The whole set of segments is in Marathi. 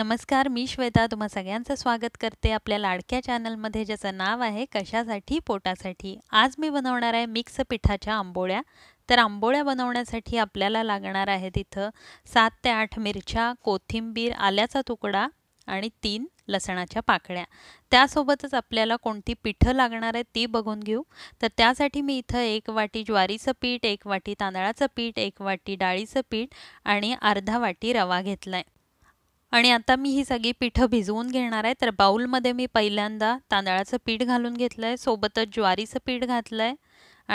नमस्कार मी श्वेता तुम्हा सगळ्यांचं स्वागत करते आपल्या लाडक्या चॅनलमध्ये ज्याचं नाव आहे कशासाठी पोटासाठी आज मी बनवणार आहे मिक्स पिठाच्या आंबोळ्या तर आंबोळ्या बनवण्यासाठी आपल्याला लागणार आहे तिथं सात ते आठ मिरच्या कोथिंबीर आल्याचा तुकडा आणि तीन लसणाच्या पाकळ्या त्यासोबतच आपल्याला कोणती पिठं लागणार आहे ती बघून घेऊ तर त्यासाठी मी इथं एक वाटी ज्वारीचं पीठ एक वाटी तांदळाचं पीठ एक वाटी डाळीचं पीठ आणि अर्धा वाटी रवा घेतला आहे आणि आता मी ही सगळी पिठं भिजवून घेणार आहे तर बाऊलमध्ये मी पहिल्यांदा तांदळाचं पीठ घालून घेतलं आहे सोबतच ज्वारीचं पीठ घातलं आहे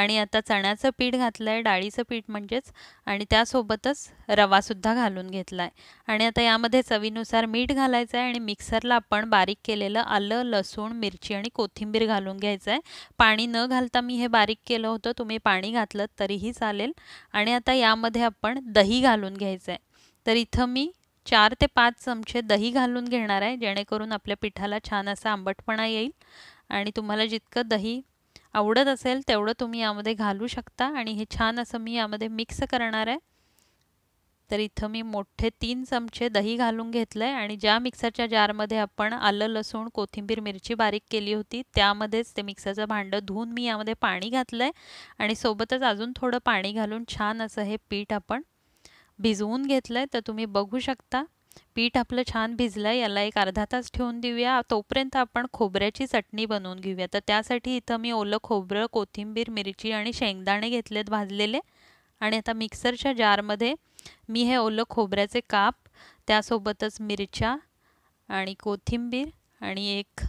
आणि आता चण्याचं पीठ घातलं आहे डाळीचं पीठ म्हणजेच आणि त्यासोबतच रवासुद्धा घालून घेतला आहे आणि आता यामध्ये चवीनुसार मीठ घालायचं आहे आणि मिक्सरला आपण बारीक केलेलं आलं लसूण मिरची आणि कोथिंबीर घालून घ्यायचं आहे पाणी न घालता मी हे बारीक केलं होतं तुम्ही पाणी घातलं तरीही चालेल आणि आता यामध्ये आपण दही घालून घ्यायचं आहे तर इथं मी चार ते पाच चमचे दही घालून घेणार आहे जेणेकरून आपल्या पिठाला छान असा आंबटपणा येईल आणि तुम्हाला जितकं दही आवडत असेल तेवढं तुम्ही यामध्ये घालू शकता आणि हे छान असं मी यामध्ये मिक्स करणार आहे तर इथं मी मोठे तीन चमचे दही घालून घेतलं आहे आणि ज्या मिक्सरच्या जारमध्ये आपण आलं लसूण कोथिंबीर मिरची बारीक केली होती त्यामध्येच ते मिक्सरचं भांडं धुवून मी यामध्ये पाणी घातलं आहे आणि सोबतच अजून थोडं पाणी घालून छान असं हे पीठ आपण भिजवून घेतलं आहे तर तुम्ही बघू शकता पीठ आपलं छान भिजलं आहे याला एक अर्धा तास ठेवून देऊया तोपर्यंत आपण खोबऱ्याची चटणी बनवून घेऊया तर त्यासाठी इथं मी ओलं खोबरं कोथिंबीर मिरची आणि शेंगदाणे घेतलेत भाजलेले आणि आता मिक्सरच्या जारमध्ये मी हे ओलं खोबऱ्याचे काप त्यासोबतच मिरच्या आणि कोथिंबीर आणि एक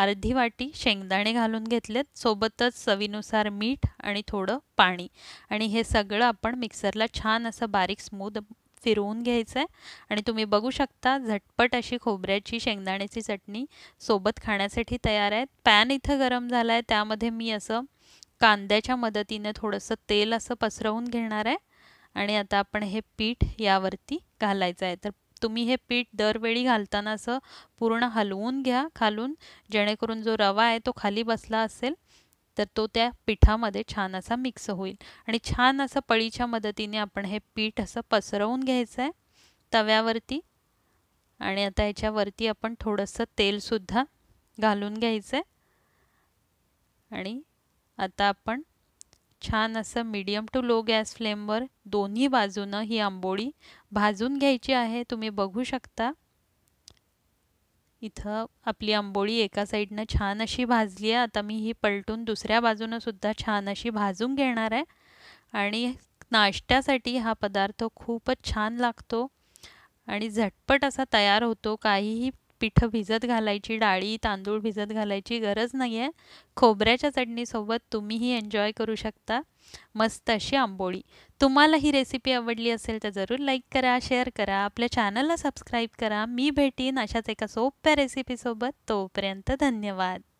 अर्धी वाटी शेंगदाणे घालून घेतलेत सोबतच चवीनुसार मीठ आणि थोडं पाणी आणि हे सगळं आपण मिक्सरला छान असं बारीक स्मूद फिरवून घ्यायचं आहे आणि तुम्ही बघू शकता झटपट अशी खोबऱ्याची शेंगदाण्याची चटणी सोबत खाण्यासाठी तयार आहे पॅन इथं गरम झाला आहे त्यामध्ये मी असं कांद्याच्या मदतीने थोडंसं तेल असं पसरवून घेणार आहे आणि आता आपण हे पीठ यावरती घालायचं आहे तर तुम्ही हे पीठ दरवेळी घालताना असं पूर्ण हलवून घ्या खालून जेणेकरून जो रवा आहे तो खाली बसला असेल तर तो त्या पिठामध्ये छान असा मिक्स होईल आणि छान असं पळीच्या मदतीने आपण हे पीठ असं पसरवून घ्यायचं आहे तव्यावरती आणि आता ह्याच्यावरती आपण थोडंसं तेलसुद्धा घालून घ्यायचं आहे आणि आता आपण छान असं मीडियम टू लो गॅस फ्लेमवर दोन्ही बाजूनं ही आंबोळी भाजून घ्यायची आहे तुम्ही बघू शकता इथं आपली आंबोळी एका साईडनं छान अशी भाजली आहे आता मी ही पलटून दुसऱ्या बाजूनं सुद्धा छान अशी भाजून घेणार आहे आणि नाश्त्यासाठी हा पदार्थ खूपच छान लागतो आणि झटपट असा तयार होतो काहीही पिठं भिजत घालायची डाळी तांदूळ भिजत घालायची गरज नाही आहे खोबऱ्याच्या चटणीसोबत तुम्हीही एन्जॉय करू शकता मस्त अशी आंबोळी तुम्हाला ही रेसिपी आवडली असेल तर जरूर लाईक करा शेअर करा आपल्या चॅनलला सबस्क्राईब करा मी भेटीन अशाच एका सोप्या रेसिपीसोबत तोपर्यंत धन्यवाद